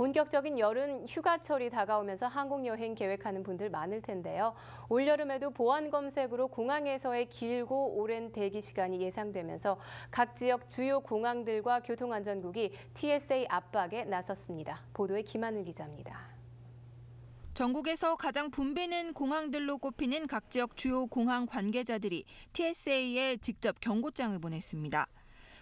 본격적인 여름 휴가철이 다가오면서 한국 여행 계획하는 분들 많을 텐데요. 올여름에도 보안 검색으로 공항에서의 길고 오랜 대기 시간이 예상되면서 각 지역 주요 공항들과 교통안전국이 TSA 압박에 나섰습니다. 보도에 김하늘 기자입니다. 전국에서 가장 붐비는 공항들로 꼽히는 각 지역 주요 공항 관계자들이 TSA에 직접 경고장을 보냈습니다.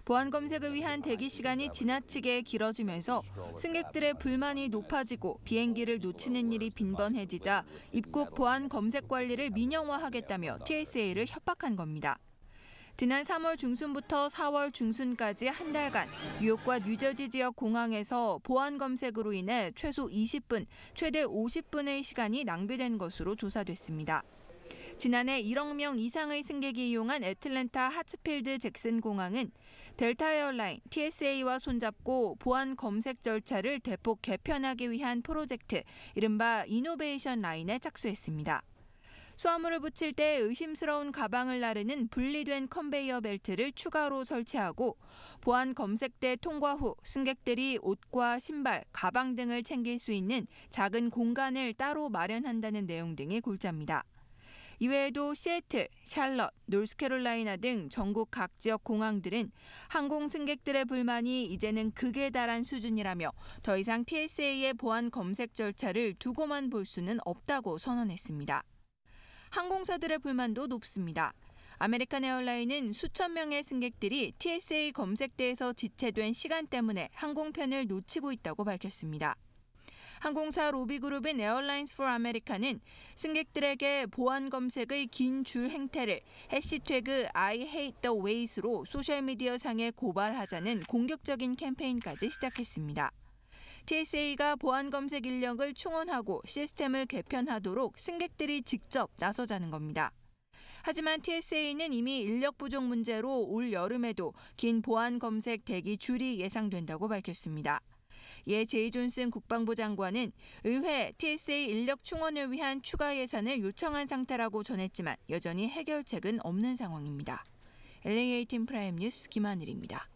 보안 검색을 위한 대기 시간이 지나치게 길어지면서 승객들의 불만이 높아지고 비행기를 놓치는 일이 빈번해지자 입국 보안 검색 관리를 민영화하겠다며 TSA를 협박한 겁니다. 지난 3월 중순부터 4월 중순까지 한 달간 뉴욕과 뉴저지 지역 공항에서 보안 검색으로 인해 최소 20분, 최대 50분의 시간이 낭비된 것으로 조사됐습니다. 지난해 1억 명 이상의 승객이 이용한 애틀랜타 하츠필드 잭슨 공항은 델타 에어라인 TSA와 손잡고 보안 검색 절차를 대폭 개편하기 위한 프로젝트 이른바 이노베이션 라인에 착수했습니다. 수화물을 붙일 때 의심스러운 가방을 나르는 분리된 컨베이어 벨트를 추가로 설치하고 보안 검색대 통과 후 승객들이 옷과 신발, 가방 등을 챙길 수 있는 작은 공간을 따로 마련한다는 내용 등이 골자입니다. 이외에도 시애틀, 샬럿, 노스캐롤라이나 등 전국 각 지역 공항들은 항공 승객들의 불만이 이제는 극에 달한 수준이라며 더 이상 TSA의 보안 검색 절차를 두고만 볼 수는 없다고 선언했습니다. 항공사들의 불만도 높습니다. 아메리칸 에어라인은 수천 명의 승객들이 TSA 검색대에서 지체된 시간 때문에 항공편을 놓치고 있다고 밝혔습니다. 항공사 로비그룹인 에어라인스 포 아메리카는 승객들에게 보안 검색의 긴 줄 행태를 해시태그 I hate the ways로 소셜미디어 상에 고발하자는 공격적인 캠페인까지 시작했습니다. TSA가 보안 검색 인력을 충원하고 시스템을 개편하도록 승객들이 직접 나서자는 겁니다. 하지만 TSA는 이미 인력 부족 문제로 올 여름에도 긴 보안 검색 대기 줄이 예상된다고 밝혔습니다. 예 제이존슨 국방부 장관은 의회 TSA 인력 충원을 위한 추가 예산을 요청한 상태라고 전했지만 여전히 해결책은 없는 상황입니다. l a 팀 프라임 뉴스 김하늘입니다.